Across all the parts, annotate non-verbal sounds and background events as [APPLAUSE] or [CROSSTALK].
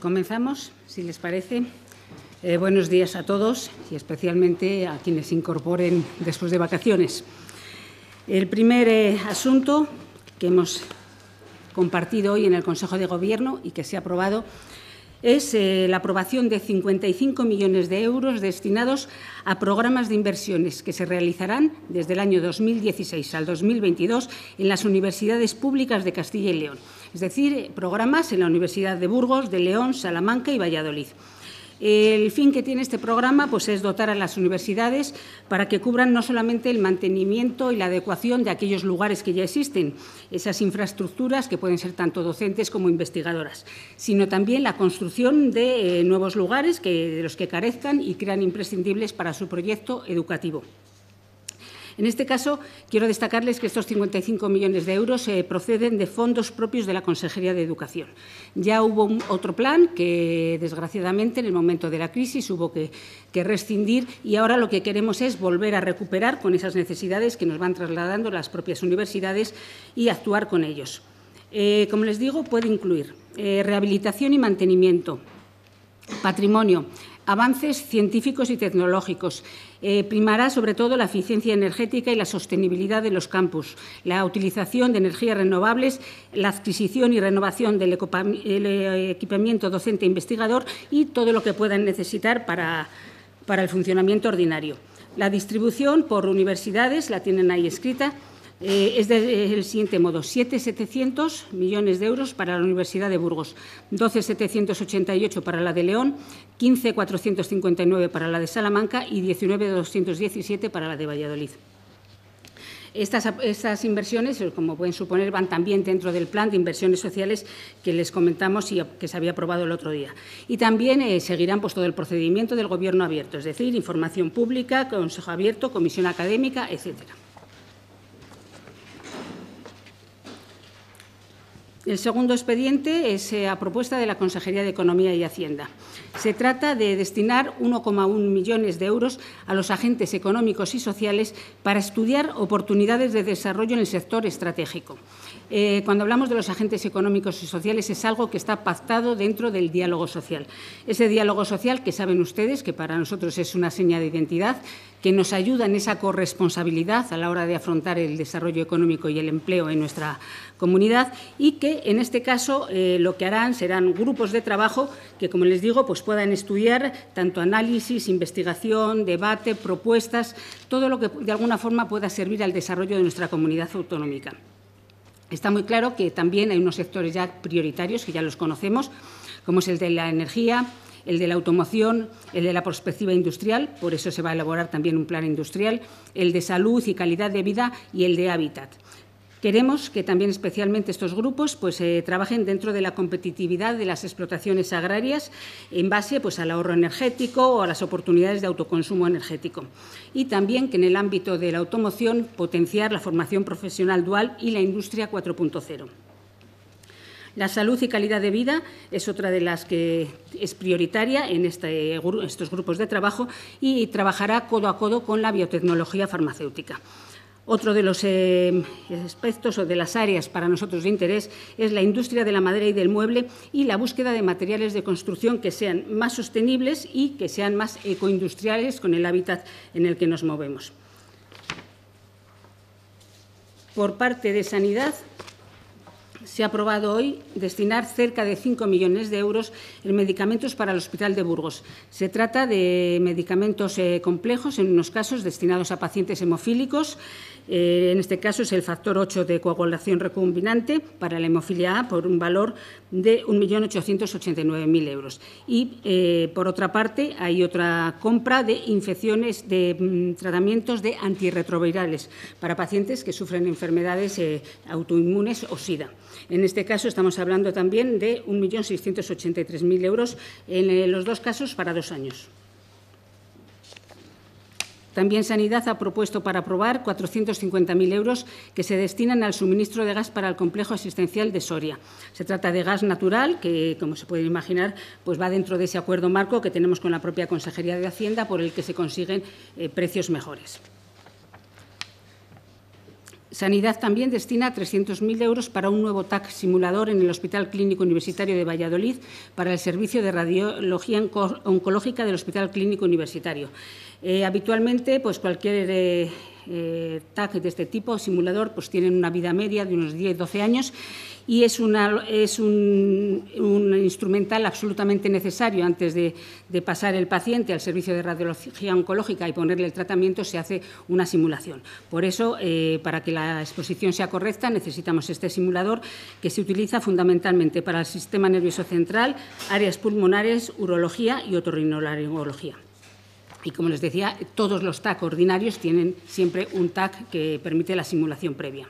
Comenzamos, si les parece. Eh, buenos días a todos y especialmente a quienes se incorporen después de vacaciones. El primer eh, asunto que hemos compartido hoy en el Consejo de Gobierno y que se ha aprobado es eh, la aprobación de 55 millones de euros destinados a programas de inversiones que se realizarán desde el año 2016 al 2022 en las universidades públicas de Castilla y León es decir, eh, programas en la Universidad de Burgos, de León, Salamanca y Valladolid. El fin que tiene este programa pues, es dotar a las universidades para que cubran no solamente el mantenimiento y la adecuación de aquellos lugares que ya existen, esas infraestructuras que pueden ser tanto docentes como investigadoras, sino también la construcción de eh, nuevos lugares que, de los que carezcan y crean imprescindibles para su proyecto educativo. En este caso, quiero destacarles que estos 55 millones de euros eh, proceden de fondos propios de la Consejería de Educación. Ya hubo otro plan que, desgraciadamente, en el momento de la crisis hubo que, rescindir y ahora lo que queremos es volver a recuperar con esas necesidades que nos van trasladando las propias universidades y actuar con ellos. Eh, como les digo, puede incluir eh, rehabilitación y mantenimiento, patrimonio, avances científicos y tecnológicos. Eh, primará sobre todo la eficiencia energética y la sostenibilidad de los campus, la utilización de energías renovables, la adquisición y renovación del eh, equipamiento docente e investigador y todo lo que puedan necesitar para, para el funcionamiento ordinario. La distribución por universidades la tienen ahí escrita. Eh, es del siguiente modo, 7.700 millones de euros para la Universidad de Burgos, 12.788 para la de León, 15.459 para la de Salamanca y 19.217 para la de Valladolid. Estas, inversiones, como pueden suponer, van también dentro del plan de inversiones sociales que les comentamos y que se había aprobado el otro día. Y también eh, seguirán pues, todo el procedimiento del Gobierno abierto, es decir, información pública, consejo abierto, comisión académica, etcétera. El segundo expediente es eh, a propuesta de la Consejería de Economía y Hacienda. Se trata de destinar 1,1 millones de euros a los agentes económicos y sociales para estudiar oportunidades de desarrollo en el sector estratégico. Eh, cuando hablamos de los agentes económicos y sociales, es algo que está pactado dentro del diálogo social. Ese diálogo social que saben ustedes que para nosotros es una seña de identidad, que nos ayuda en esa corresponsabilidad a la hora de afrontar el desarrollo económico y el empleo en nuestra comunidad y que en este caso eh, lo que harán serán grupos de trabajo que, como les digo, pues puedan estudiar tanto análisis, investigación, debate, propuestas, todo lo que de alguna forma pueda servir al desarrollo de nuestra comunidad autonómica. Está muy claro que también hay unos sectores ya prioritarios que ya los conocemos, como es el de la energía, el de la automoción, el de la perspectiva industrial, por eso se va a elaborar también un plan industrial, el de salud y calidad de vida y el de hábitat. Queremos que también especialmente estos grupos pues, eh, trabajen dentro de la competitividad de las explotaciones agrarias en base pues, al ahorro energético o a las oportunidades de autoconsumo energético. Y también que en el ámbito de la automoción potenciar la formación profesional dual y la industria 4.0. La salud y calidad de vida es otra de las que es prioritaria en este estos grupos de trabajo y trabajará codo a codo con la biotecnología farmacéutica. Otro de los eh, aspectos o de las áreas para nosotros de interés es la industria de la madera y del mueble y la búsqueda de materiales de construcción que sean más sostenibles y que sean más ecoindustriales con el hábitat en el que nos movemos. Por parte de sanidad, se ha aprobado hoy destinar cerca de 5 millones de euros en medicamentos para el Hospital de Burgos. Se trata de medicamentos eh, complejos, en unos casos destinados a pacientes hemofílicos. Eh, en este caso es el factor 8 de coagulación recombinante para la hemofilia A por un valor de 1.889.000 euros. Y, eh, por otra parte, hay otra compra de infecciones de mm, tratamientos de antirretrovirales para pacientes que sufren enfermedades autoinmunes o SIDA. En este caso estamos hablando también de 1.683.000 euros en eh, los dos casos para dos años. También Sanidad ha propuesto para aprobar 450.000 euros que se destinan al suministro de gas para el complejo asistencial de Soria. Se trata de gas natural que, como se puede imaginar, pues va dentro de ese acuerdo marco que tenemos con la propia Consejería de Hacienda por el que se consiguen eh, precios mejores. Sanidad también destina 300.000 euros para un nuevo TAC simulador en el Hospital Clínico Universitario de Valladolid para el servicio de radiología oncológica del Hospital Clínico Universitario. Eh, habitualmente, pues cualquier eh, eh de este tipo simulador pues tienen una vida media de unos 10-12 años y es, es un, instrumental absolutamente necesario. Antes de, pasar el paciente al servicio de radiología oncológica y ponerle el tratamiento, se hace una simulación. Por eso, eh, para que la exposición sea correcta, necesitamos este simulador que se utiliza fundamentalmente para el sistema nervioso central, áreas pulmonares, urología y otorrinolaringología. Y como les decía, todos los TAC ordinarios tienen siempre un TAC que permite la simulación previa.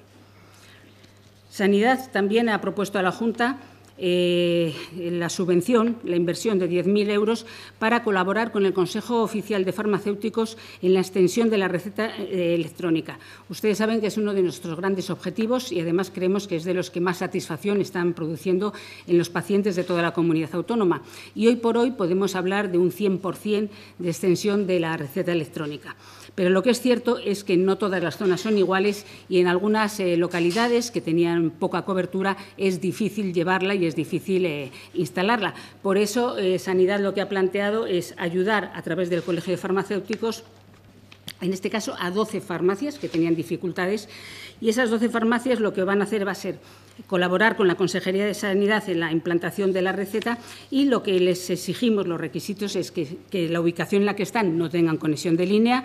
Sanidad también ha propuesto a la Junta eh, la subvención, la inversión de 10.000 euros para colaborar con el Consejo Oficial de Farmacéuticos en la extensión de la receta eh, electrónica. Ustedes saben que es uno de nuestros grandes objetivos y además creemos que es de los que más satisfacción están produciendo en los pacientes de toda la comunidad autónoma. Y hoy por hoy podemos hablar de un 100% de extensión de la receta electrónica. Pero lo que es cierto es que no todas las zonas son iguales y en algunas eh, localidades que tenían poca cobertura es difícil llevarla y es difícil eh, instalarla. Por eso, eh, Sanidad lo que ha planteado es ayudar a través del Colegio de Farmacéuticos en este caso a 12 farmacias que tenían dificultades y esas 12 farmacias lo que van a hacer va a ser colaborar con la Consejería de Sanidad en la implantación de la receta y lo que les exigimos, los requisitos, es que, que la ubicación en la que están no tengan conexión de línea,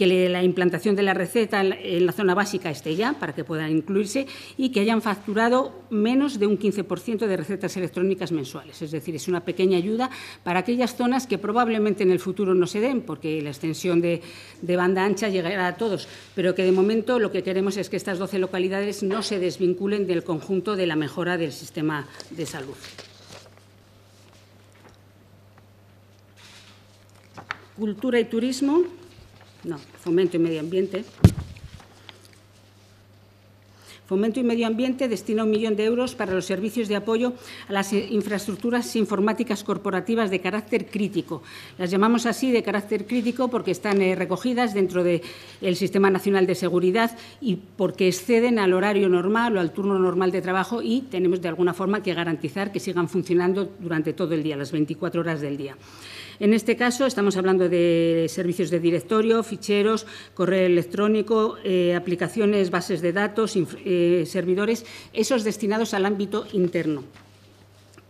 que la implantación de la receta en la zona básica esté ya, para que puedan incluirse, y que hayan facturado menos de un 15% de recetas electrónicas mensuales. Es decir, es una pequeña ayuda para aquellas zonas que probablemente en el futuro no se den, porque la extensión de, de banda ancha llegará a todos, pero que de momento lo que queremos es que estas 12 localidades no se desvinculen del conjunto de la mejora del sistema de salud. Cultura y turismo no, Fomento y Medio Ambiente. Fomento y Medio Ambiente destina un millón de euros para los servicios de apoyo a las infraestructuras informáticas corporativas de carácter crítico. Las llamamos así de carácter crítico porque están eh, recogidas dentro del Sistema Nacional de Seguridad y porque exceden al horario normal o al turno normal de trabajo y tenemos de alguna forma que garantizar que sigan funcionando durante todo el día, las 24 horas del día. En este caso estamos hablando de servicios de directorio, ficheros, correo electrónico, eh, aplicaciones, bases de datos, eh, servidores, esos destinados al ámbito interno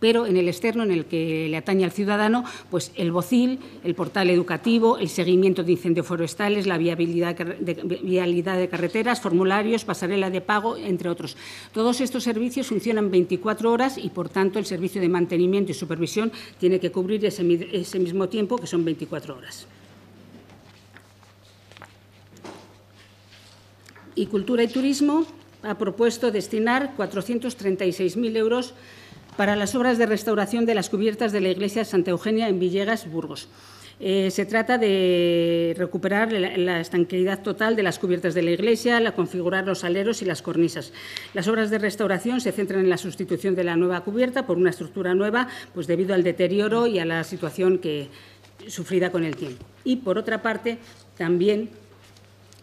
pero en el externo, en el que le atañe al ciudadano, pues el bocil, el portal educativo, el seguimiento de incendios forestales, la viabilidad de, carreteras, formularios, pasarela de pago, entre otros. Todos estos servicios funcionan 24 horas y, por tanto, el servicio de mantenimiento y supervisión tiene que cubrir ese, ese mismo tiempo, que son 24 horas. Y Cultura y Turismo ha propuesto destinar 436.000 euros para las obras de restauración de las cubiertas de la iglesia Santa Eugenia en Villegas, Burgos. Eh, se trata de recuperar la, la, estanqueidad total de las cubiertas de la iglesia, la, configurar los aleros y las cornisas. Las obras de restauración se centran en la sustitución de la nueva cubierta por una estructura nueva, pues debido al deterioro y a la situación que, sufrida con el tiempo. Y por otra parte, también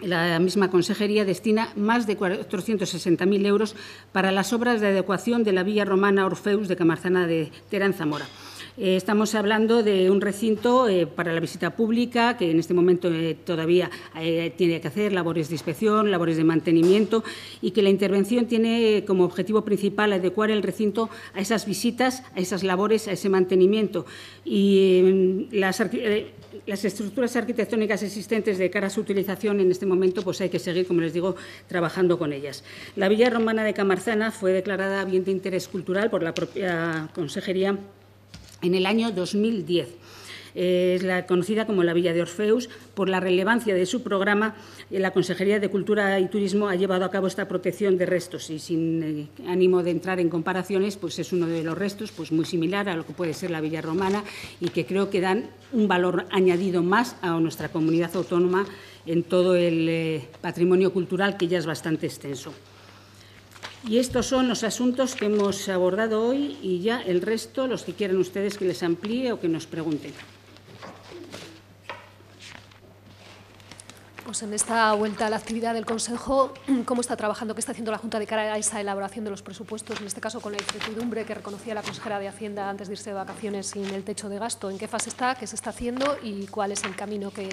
la misma consejería destina más de 460.000 euros para las obras de adecuación de la Villa Romana Orfeus de Camarzana de Terán Zamora. Eh, estamos hablando de un recinto eh, para la visita pública que en este momento eh, todavía tiene que hacer labores de inspección, labores de mantenimiento y que la intervención tiene como objetivo principal adecuar el recinto a esas visitas, a esas labores, a ese mantenimiento. Y em, las las estructuras arquitectónicas existentes de cara a su utilización en este momento, pues hay que seguir, como les digo, trabajando con ellas. La Villa Romana de Camarzana fue declarada bien de interés cultural por la propia Consejería en el año 2010 es la conocida como la Villa de Orfeus. Por la relevancia de su programa, eh, la Consejería de Cultura y Turismo ha llevado a cabo esta protección de restos y sin eh, ánimo de entrar en comparaciones, pues es uno de los restos pues muy similar a lo que puede ser la Villa Romana y que creo que dan un valor añadido más a nuestra comunidad autónoma en todo el eh, patrimonio cultural que ya es bastante extenso. Y estos son los asuntos que hemos abordado hoy y ya el resto los que quieran ustedes que les amplíe o que nos pregunten. Pues, en esta vuelta a la actividad del Consejo, [CLEARS THROAT] ¿cómo está trabajando, qué está haciendo la Junta de cara a esa elaboración de los presupuestos, en este caso con la incertidumbre que reconocía la consejera de Hacienda antes de irse de vacaciones sin el techo de gasto? ¿En qué fase está, qué se está haciendo y cuál es el camino que,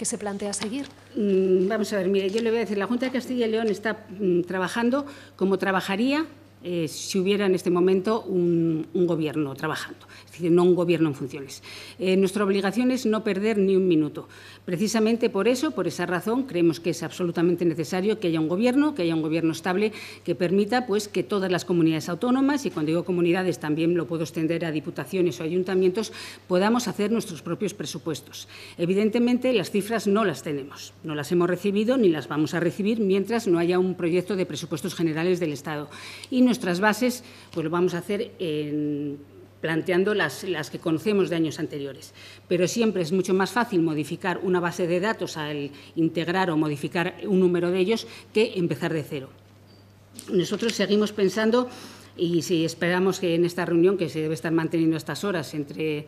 se plantea seguir? Mm, vamos a ver, mire, yo le voy a decir, la Junta de Castilla y León está mm, trabajando como trabajaría eh, si hubiera en este momento un, gobierno trabajando, es decir, no un gobierno en funciones. Eh, nuestra obligación es no perder ni un minuto. Precisamente por eso, por esa razón, creemos que es absolutamente necesario que haya un gobierno, que haya un gobierno estable que permita pues, que todas las comunidades autónomas, y cuando digo comunidades también lo puedo extender a diputaciones o ayuntamientos, podamos hacer nuestros propios presupuestos. Evidentemente, las cifras no las tenemos, no las hemos recibido ni las vamos a recibir mientras no haya un proyecto de presupuestos generales del Estado. Y nuestras bases, pues lo vamos a hacer planteando las, las, que conocemos de años anteriores. Pero siempre es mucho más fácil modificar una base de datos al integrar o modificar un número de ellos que empezar de cero. Nosotros seguimos pensando y si esperamos que en esta reunión, que se debe estar manteniendo estas horas entre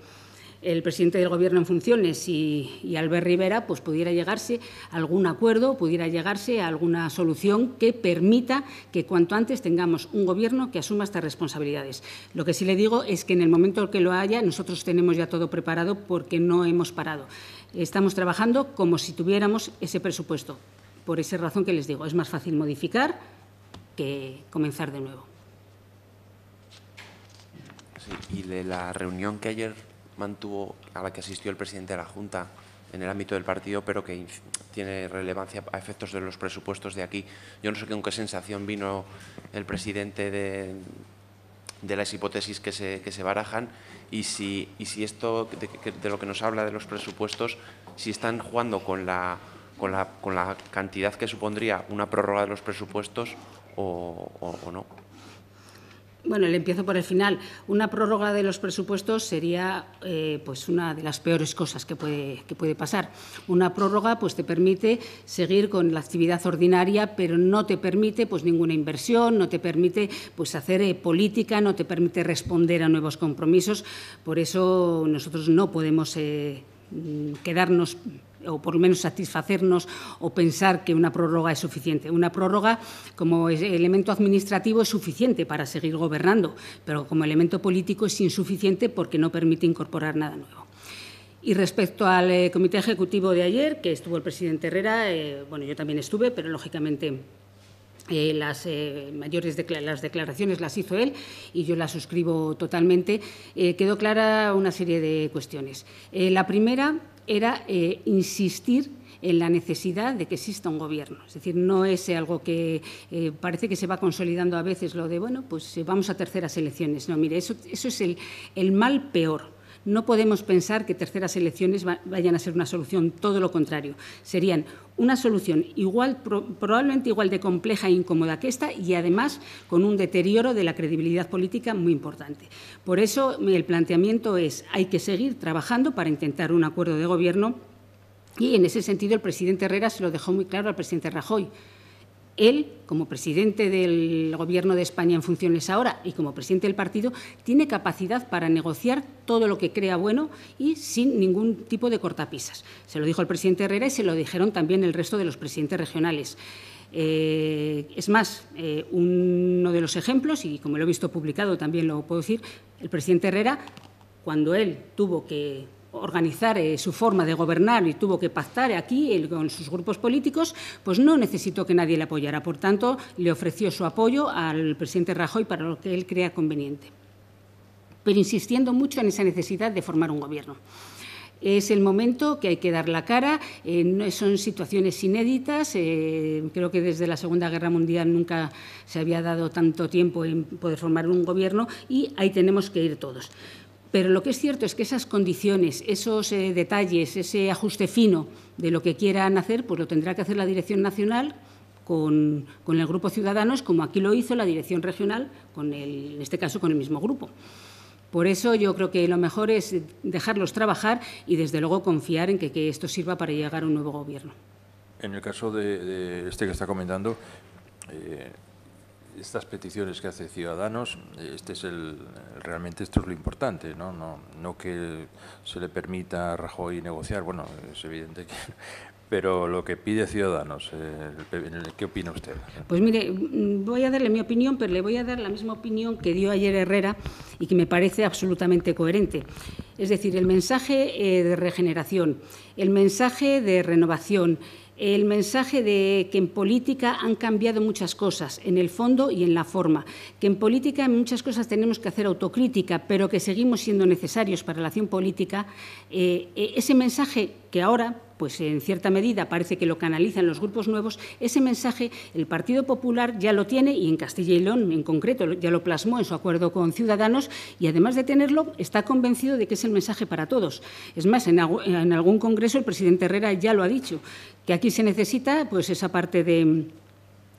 el presidente del Gobierno en funciones y, Albert Rivera, pues pudiera llegarse a algún acuerdo, pudiera llegarse a alguna solución que permita que cuanto antes tengamos un Gobierno que asuma estas responsabilidades. Lo que sí le digo es que en el momento que lo haya, nosotros tenemos ya todo preparado porque no hemos parado. Estamos trabajando como si tuviéramos ese presupuesto. Por esa razón que les digo, es más fácil modificar que comenzar de nuevo. y de la reunión que ayer mantuvo, a la que asistió el presidente de la Junta en el ámbito del partido, pero que tiene relevancia a efectos de los presupuestos de aquí. Yo no sé con qué sensación vino el presidente de, las hipótesis que se, que se barajan y si, si esto de, lo que nos habla de los presupuestos, si están jugando con la, con la, con la cantidad que supondría una prórroga de los presupuestos o, o no. Bueno, le empiezo por el final. Una prórroga de los presupuestos sería eh, pues una de las peores cosas que puede, que puede pasar. Una prórroga pues, te permite seguir con la actividad ordinaria, pero no te permite pues, ninguna inversión, no te permite pues, hacer eh, política, no te permite responder a nuevos compromisos. Por eso nosotros no podemos eh, mm, quedarnos o por lo menos satisfacernos o pensar que una prórroga es suficiente. Una prórroga como elemento administrativo es suficiente para seguir gobernando, pero como elemento político es insuficiente porque no permite incorporar nada nuevo. Y respecto al eh, comité ejecutivo de ayer, que estuvo el presidente Herrera, eh, bueno, yo también estuve, pero lógicamente eh, las mayores las declaraciones las hizo él y yo las suscribo totalmente, quedó clara una serie de cuestiones. la primera era eh, insistir en la necesidad de que exista un gobierno. Es decir, no es algo que eh, parece que se va consolidando a veces lo de, bueno, pues eh, vamos a terceras elecciones. No, mire, eso, es el, el mal peor no podemos pensar que terceras elecciones vayan a ser una solución, todo lo contrario. Serían una solución igual, probablemente igual de compleja e incómoda que esta y además con un deterioro de la credibilidad política muy importante. Por eso el planteamiento es hay que seguir trabajando para intentar un acuerdo de gobierno y en ese sentido el presidente Herrera se lo dejó muy claro al presidente Rajoy él, como presidente del Gobierno de España en funciones ahora y como presidente del partido, tiene capacidad para negociar todo lo que crea bueno y sin ningún tipo de cortapisas. Se lo dijo el presidente Herrera y se lo dijeron también el resto de los presidentes regionales. Eh, es más, eh, uno de los ejemplos, y como lo he visto publicado también lo puedo decir, el presidente Herrera, cuando él tuvo que organizar eh, su forma de gobernar y tuvo que pactar aquí con sus grupos políticos, pues no necesitó que nadie le apoyara. Por tanto, le ofreció su apoyo al presidente Rajoy para lo que él crea conveniente, pero insistiendo mucho en esa necesidad de formar un gobierno es el momento que hay que dar la cara. Eh, son situaciones inéditas. Eh, creo que desde la Segunda Guerra Mundial nunca se había dado tanto tiempo en poder formar un gobierno y ahí tenemos que ir todos. Pero lo que es cierto es que esas condiciones, esos eh, detalles, ese ajuste fino de lo que quieran hacer, pues lo tendrá que hacer la Dirección Nacional con, el Grupo Ciudadanos, como aquí lo hizo la Dirección Regional, en este caso con el mismo grupo. Por eso yo creo que lo mejor es dejarlos trabajar y, desde luego, confiar en que, esto sirva para llegar a un nuevo gobierno. En el caso de, este que está comentando, eh, estas peticiones que hace Ciudadanos, este es el, realmente esto es lo importante, ¿no? no que se le permita a Rajoy negociar, bueno, es evidente que... Pero lo que pide Ciudadanos, eh, ¿qué opina usted? Pues mire, mm, voy a darle mi opinión, pero le voy a dar la misma opinión que dio ayer Herrera y que me parece absolutamente coherente. Es decir, el mensaje eh, de regeneración, el mensaje de renovación, el mensaje de que en política han cambiado muchas cosas, en el fondo y en la forma, que en política en muchas cosas tenemos que hacer autocrítica, pero que seguimos siendo necesarios para la acción política, eh, eh, ese mensaje que ahora pues en cierta medida parece que lo canalizan los grupos nuevos, ese mensaje el Partido Popular ya lo tiene y en Castilla y León en concreto ya lo plasmó en su acuerdo con Ciudadanos y además de tenerlo está convencido de que es el mensaje para todos. Es más, en, en algún congreso el presidente Herrera ya lo ha dicho, que aquí se necesita pues esa parte de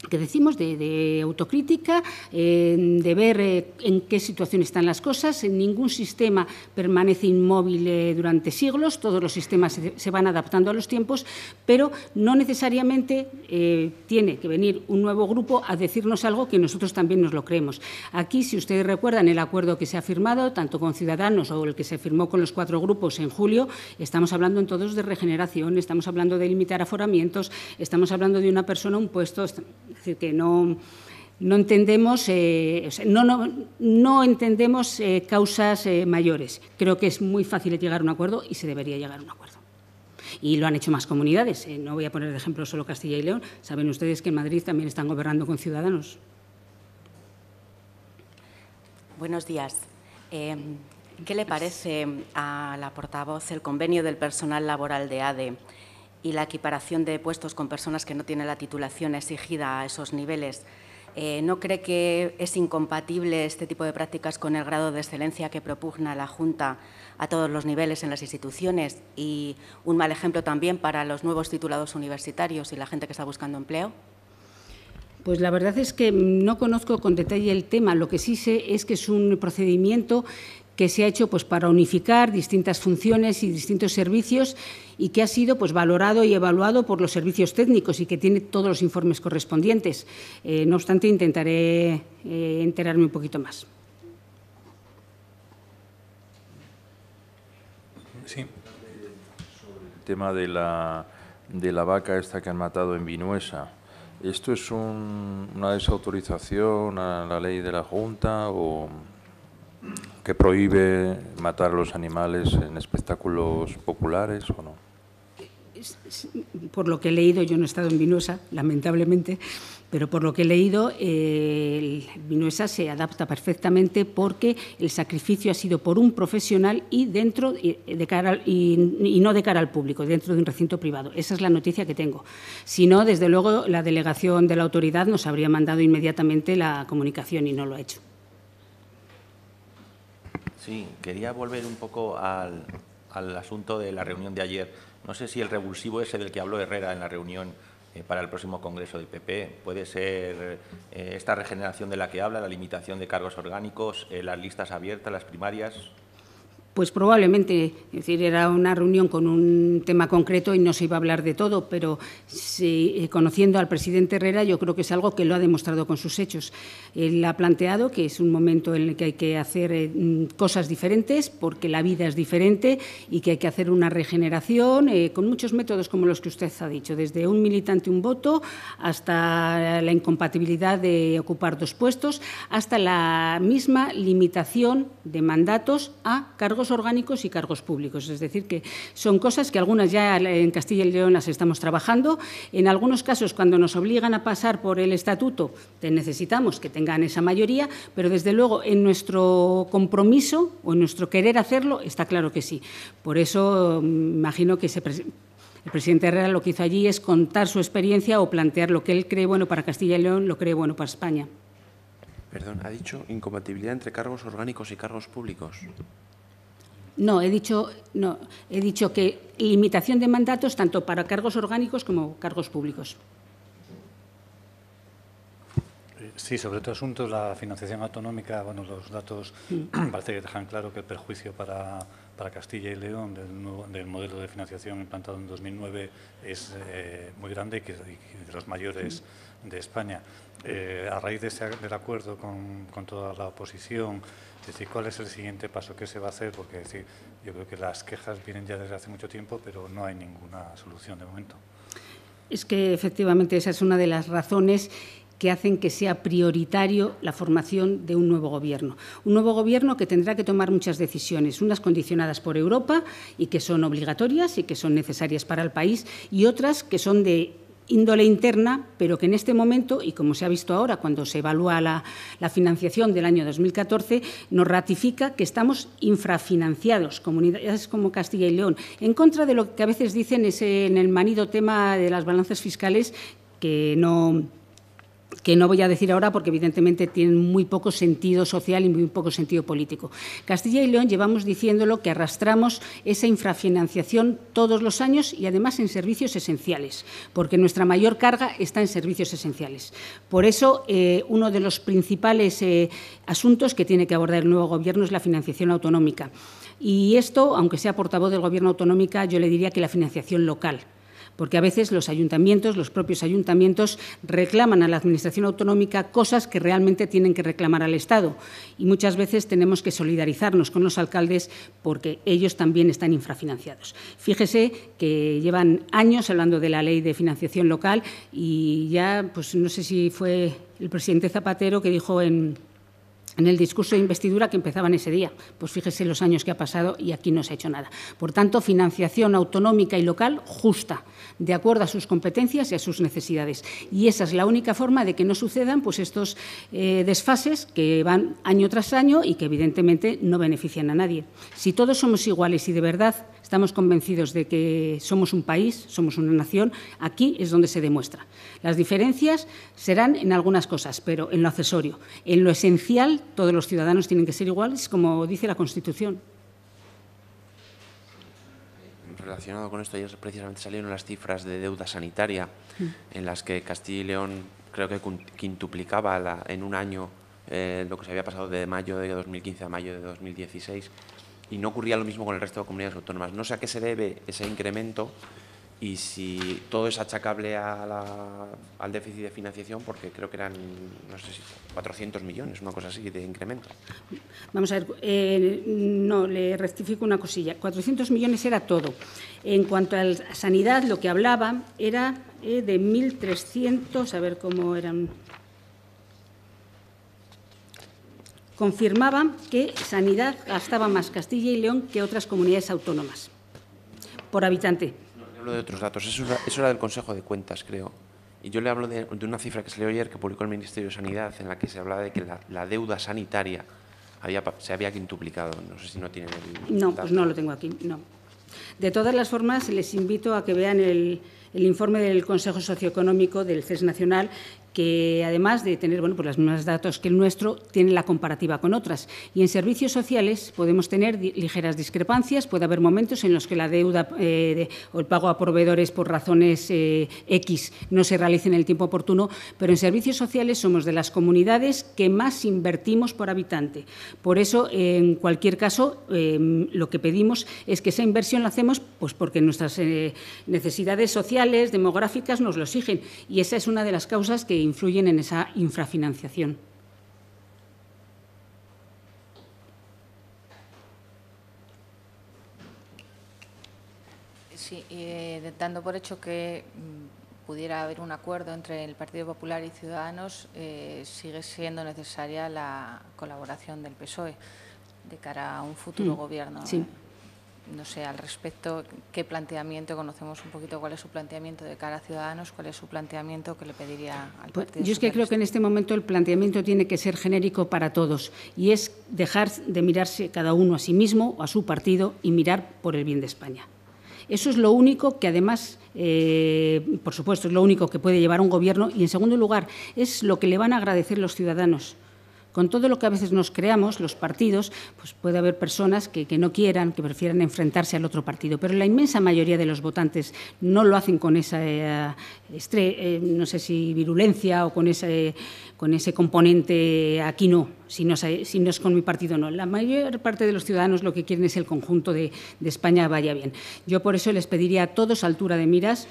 que decimos de, autocrítica, de ver eh, en qué situación están las cosas. Ningún sistema permanece inmóvil eh, durante siglos, todos los sistemas se, van adaptando a los tiempos, pero no necesariamente eh, tiene que venir un nuevo grupo a decirnos algo que nosotros también nos lo creemos. Aquí, si ustedes recuerdan el acuerdo que se ha firmado, tanto con Ciudadanos o el que se firmó con los cuatro grupos en julio, estamos hablando en todos de regeneración, estamos hablando de limitar aforamientos, estamos hablando de una persona, un puesto es decir, que no, entendemos, eh, no, no, entendemos eh, causas eh, mayores. Creo que es muy fácil llegar a un acuerdo y se debería llegar a un acuerdo. Y lo han hecho más comunidades. no voy a poner de ejemplo solo Castilla y León. Saben ustedes que en Madrid también están gobernando con ciudadanos. Buenos días. Em, ¿Qué le parece a la portavoz el convenio del personal laboral de ADE? y la equiparación de puestos con personas que no tienen la titulación exigida a esos niveles. Eh, ¿No cree que es incompatible este tipo de prácticas con el grado de excelencia que propugna la Junta a todos los niveles en las instituciones y un mal ejemplo también para los nuevos titulados universitarios y la gente que está buscando empleo? Pues la verdad es que no conozco con detalle el tema. Lo que sí sé es que es un procedimiento que se ha hecho pues, para unificar distintas funciones y distintos servicios y que ha sido pues, valorado y evaluado por los servicios técnicos y que tiene todos los informes correspondientes. Eh, no obstante, intentaré eh, enterarme un poquito más. Sí. Sobre el tema de la, vaca esta que han matado en Vinuesa. ¿Esto es una desautorización a la ley de la Junta o que prohíbe matar a los animales en espectáculos populares o no? Por lo que he leído, yo no he estado en Vinuesa, lamentablemente, pero por lo que he leído, Vinuesa se adapta perfectamente porque el sacrificio ha sido por un profesional y dentro de cara y, y, no de cara al público, dentro de un recinto privado. Esa es la noticia que tengo. Si no, desde luego, la delegación de la autoridad nos habría mandado inmediatamente la comunicación y no lo ha hecho. Sí, quería volver un poco al, asunto de la reunión de ayer. No sé si el revulsivo ese del que habló Herrera en la reunión eh, para el próximo Congreso del PP puede ser eh, esta regeneración de la que habla, la limitación de cargos orgánicos, eh, las listas abiertas, las primarias. Pues probablemente, es decir, era una reunión con un tema concreto y no se iba a hablar de todo, pero eh, conociendo al presidente Herrera, yo creo que es algo que lo ha demostrado con sus hechos. Él ha planteado que es un momento en el que hay que hacer eh, mm, cosas diferentes porque la vida es diferente y que hay que hacer una regeneración eh, con muchos métodos como los que usted ha dicho, desde un militante un voto hasta la incompatibilidad de ocupar dos puestos, hasta la misma limitación de mandatos a cargos orgánicos y cargos públicos. Es decir, que son cosas que algunas ya en Castilla y León las estamos trabajando. En algunos casos, cuando nos obligan a pasar por el estatuto, necesitamos que tengan esa mayoría, pero desde luego en nuestro compromiso o en nuestro querer hacerlo está claro que sí. Por eso mm, imagino que el presidente Herrera lo que hizo allí es contar su experiencia o plantear lo que él cree bueno para Castilla y León, lo cree bueno para España. Perdón, ha dicho incompatibilidad entre cargos orgánicos y cargos públicos. No, he dicho, no, he dicho que limitación de mandatos tanto para cargos orgánicos como cargos públicos. Eh, sí, sobre todo asunto, la financiación autonómica, bueno, los datos mm. [CLEARS THROAT] parece que dejan claro que el perjuicio para, para Castilla y León del, modelo de financiación implantado en 2009 es eh, muy grande y que, de los mayores mm. de España. Eh, a raíz del acuerdo con, con toda la oposición, ¿cuál es el siguiente paso? que se va a hacer? Porque decir, yo creo que las quejas vienen ya desde hace mucho tiempo, pero no hay ninguna solución de momento. Es que efectivamente esa es una de las razones que hacen que sea prioritario la formación de un nuevo gobierno. Un nuevo gobierno que tendrá que tomar muchas decisiones, unas condicionadas por Europa y que son obligatorias y que son necesarias para el país, y otras que son de índole interna, pero que en este momento, y como se ha visto ahora cuando se evalúa la, financiación del año 2014, nos ratifica que estamos infrafinanciados, comunidades como Castilla y León, en contra de lo que a veces dicen en el manido tema de las balanzas fiscales que no que no voy a decir ahora porque evidentemente tienen muy poco sentido social y muy poco sentido político. Castilla y León llevamos diciéndolo que arrastramos esa infrafinanciación todos los años y además en servicios esenciales, porque nuestra mayor carga está en servicios esenciales. Por eso, eh, uno de los principales eh, asuntos que tiene que abordar el nuevo Gobierno es la financiación autonómica. Y esto, aunque sea portavoz del Gobierno autonómica, yo le diría que la financiación local porque a veces los ayuntamientos, los propios ayuntamientos, reclaman a la Administración autonómica cosas que realmente tienen que reclamar al Estado. Y muchas veces tenemos que solidarizarnos con los alcaldes porque ellos también están infrafinanciados. Fíjese que llevan años hablando de la ley de financiación local y ya, pues no sé si fue el presidente Zapatero que dijo en en el discurso de investidura que empezaban ese día. Pues fíjese los años que ha pasado y aquí no se ha hecho nada. Por tanto, financiación autonómica y local justa, de acuerdo a sus competencias y a sus necesidades. Y esa es la única forma de que no sucedan pues, estos eh, desfases que van año tras año y que evidentemente no benefician a nadie. Si todos somos iguales y de verdad estamos convencidos de que somos un país, somos una nación, aquí es donde se demuestra. Las diferencias serán en algunas cosas, pero en lo accesorio. En lo esencial todos los ciudadanos tienen que ser iguales, como dice la Constitución. Relacionado con esto, ayer precisamente salieron las cifras de deuda sanitaria, mm. en las que Castilla y León creo que quintuplicaba la, en un año eh, lo que se había pasado de mayo de 2015 a mayo de 2016 y no ocurría lo mismo con el resto de comunidades autónomas. No sé a qué se debe ese incremento y si todo es achacable al déficit de financiación, porque creo que eran, no sé si 400 millones, una cosa así, de incremento. Vamos a ver, eh, no, le rectifico una cosilla. 400 millones era todo. En cuanto a sanidad, lo que hablaba era eh, de 1.300, a ver cómo eran. Confirmaba que sanidad gastaba más Castilla y León que otras comunidades autónomas por habitante de otros datos. Eso era, eso era del Consejo de Cuentas, creo. Y yo le hablo de, de una cifra que se leyó ayer que publicó el Ministerio de Sanidad, en la que se hablaba de que la, la deuda sanitaria había, se había quintuplicado. No sé si no tiene el. No, pues no lo tengo aquí, no. De todas las formas, les invito a que vean el, el informe del Consejo Socioeconómico del CES Nacional, que además de tener bueno, pues los mismos datos que el nuestro, tiene la comparativa con otras. Y en servicios sociales podemos tener ligeras discrepancias, puede haber momentos en los que la deuda eh, o el pago a proveedores por razones eh, X no se realice en el tiempo oportuno, pero en servicios sociales somos de las comunidades que más invertimos por habitante. Por eso, en cualquier caso, em, lo que pedimos es que esa inversión la hacemos pues porque nuestras eh, necesidades sociales, demográficas, nos lo exigen. Y esa es una de las causas que influyen en esa infrafinanciación. Sí, eh, dando por hecho que mm, pudiera haber un acuerdo entre el Partido Popular y Ciudadanos, eh, sigue siendo necesaria la colaboración del PSOE de cara a un futuro mm, gobierno. Sí no sé, al respecto, qué planteamiento, conocemos un poquito cuál es su planteamiento de cara a Ciudadanos, cuál es su planteamiento que le pediría al pues, Partido Yo es que creo que en este momento el planteamiento tiene que ser genérico para todos y es dejar de mirarse cada uno a sí mismo o a su partido y mirar por el bien de España. Eso es lo único que además, eh, por supuesto, es lo único que puede llevar un gobierno y, en segundo lugar, es lo que le van a agradecer los ciudadanos con todo lo que a veces nos creamos, los partidos, pues puede haber personas que, no quieran, que prefieran enfrentarse al otro partido, pero la inmensa mayoría de los votantes no lo hacen con esa, eh, eh, no sé si virulencia o con ese, con ese componente aquí no, si no, si no es con mi partido no. La mayor parte de los ciudadanos lo que quieren es el conjunto de, de España vaya bien. Yo por eso les pediría a todos altura de miras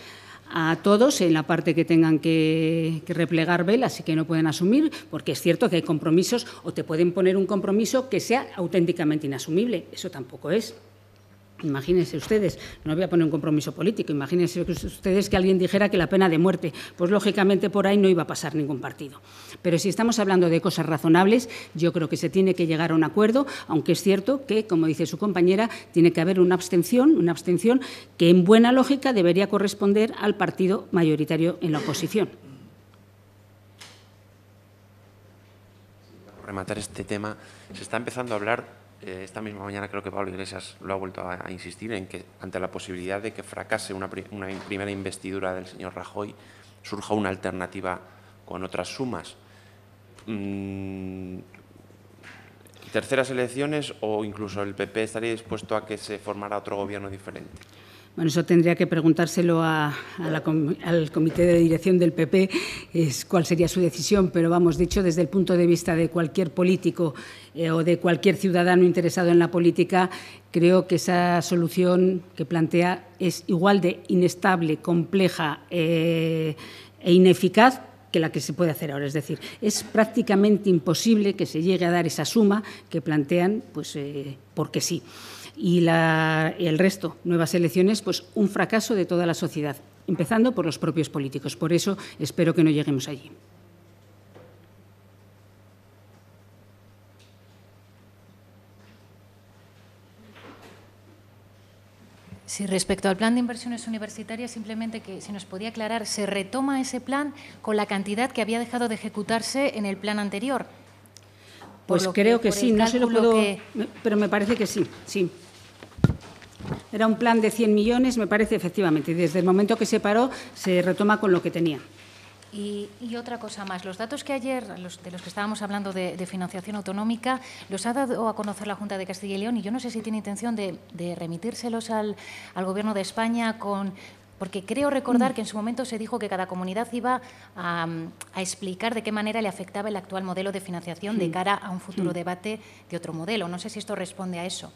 a todos en la parte que tengan que, replegar velas y que no pueden asumir, porque es cierto que hay compromisos o te pueden poner un compromiso que sea auténticamente inasumible. Eso tampoco es. Imagínense ustedes, no voy a poner un compromiso político, imagínense ustedes que alguien dijera que la pena de muerte, pues lógicamente por ahí no iba a pasar ningún partido. Pero si estamos hablando de cosas razonables, yo creo que se tiene que llegar a un acuerdo, aunque es cierto que, como dice su compañera, tiene que haber una abstención, una abstención que en buena lógica debería corresponder al partido mayoritario en la oposición. rematar este tema, se está empezando a hablar eh, esta misma mañana creo que Pablo Iglesias lo ha vuelto a, insistir en que ante la posibilidad de que fracase una, primera investidura del señor Rajoy, surja una alternativa con otras sumas. Mm, ¿Terceras elecciones o incluso el PP estaría dispuesto a que se formara otro gobierno diferente? Bueno, eso tendría que preguntárselo al comité de dirección del PP cuál sería su decisión, pero vamos, dicho desde el punto de vista de cualquier político eh, o de cualquier ciudadano interesado en la política, creo que esa solución que plantea es igual de inestable, compleja eh, e ineficaz que la que se puede hacer ahora. Es decir, es prácticamente imposible que se llegue a dar esa suma que plantean, pues eh, porque sí y el resto, nuevas elecciones, pues un fracaso de toda la sociedad, empezando por los propios políticos. Por eso espero que no lleguemos allí. Sí, respecto al plan de inversiones universitarias, simplemente que si nos podía aclarar, ¿se retoma ese plan con la cantidad que había dejado de ejecutarse en el plan anterior? Pues creo que, sí, no se lo puedo, pero me parece que sí, sí. Era un plan de 100 millones, me parece, efectivamente. Y desde el momento que se paró, se retoma con lo que tenía. Y, otra cosa más, los datos que ayer, de los que estábamos hablando de, financiación autonómica, los ha dado a conocer la Junta de Castilla y León y yo no sé si tiene intención de, de remitírselos al, Gobierno de España con... Porque creo recordar mm. que en su momento se dijo que cada comunidad iba a, a explicar de qué manera le afectaba el actual modelo de financiación de mm. cara a un futuro mm. debate de otro modelo. No sé si esto responde a eso.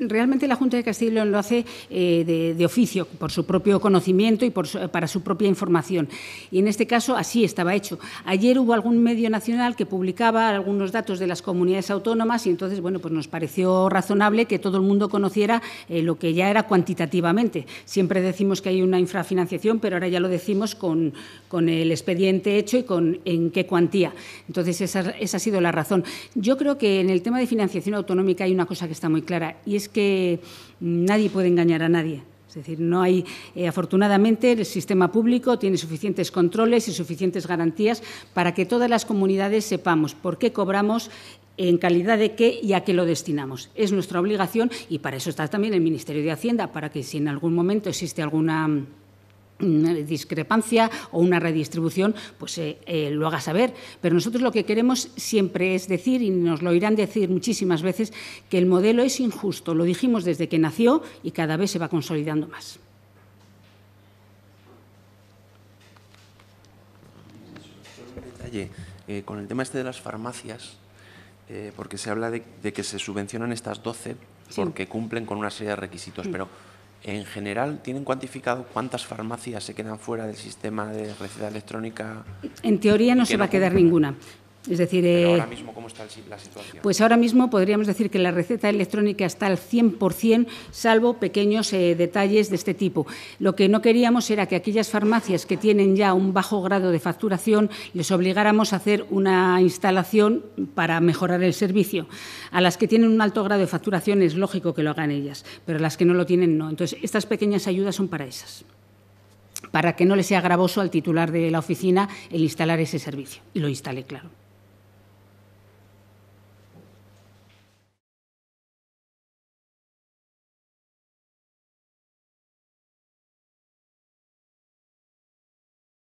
Realmente la Junta de Castilla y León lo hace eh, de, oficio, por su propio conocimiento y para su propia información. Y en este caso así estaba hecho. Ayer hubo algún medio nacional que publicaba algunos datos de las comunidades autónomas y entonces, bueno, pues nos pareció razonable que todo el mundo conociera eh, lo que ya era cuantitativamente. Siempre decimos que hay una infrafinanciación, pero ahora ya lo decimos con, el expediente hecho y con en qué cuantía. Entonces, esa ha sido la razón. Yo creo que en el tema de financiación autonómica hay una cosa que está muy clara y es que nadie puede engañar a nadie. Es decir, no hay, eh, afortunadamente, el sistema público tiene suficientes controles y suficientes garantías para que todas las comunidades sepamos por qué cobramos, en calidad de qué y a qué lo destinamos. Es nuestra obligación y para eso está también el Ministerio de Hacienda, para que si en algún momento existe alguna discrepancia o una redistribución, pues eh, eh, lo haga saber. Pero nosotros lo que queremos siempre es decir, y nos lo irán decir muchísimas veces, que el modelo es injusto. Lo dijimos desde que nació y cada vez se va consolidando más. Eh, con el tema este de las farmacias, porque se habla de, que se subvencionan estas 12 porque cumplen con una serie de requisitos, mm. pero en general, ¿tienen cuantificado cuántas farmacias se quedan fuera del sistema de receta electrónica? En teoría no se va a quedar ninguna, es decir, ahora eh, mismo, ¿cómo está la situación? Pues ahora mismo podríamos decir que la receta electrónica está al 100%, salvo pequeños eh, detalles de este tipo. Lo que no queríamos era que aquellas farmacias que tienen ya un bajo grado de facturación les obligáramos a hacer una instalación para mejorar el servicio. A las que tienen un alto grado de facturación es lógico que lo hagan ellas, pero a las que no lo tienen no. Entonces, estas pequeñas ayudas son para esas para que no le sea gravoso al titular de la oficina el instalar ese servicio. Y lo instale, claro.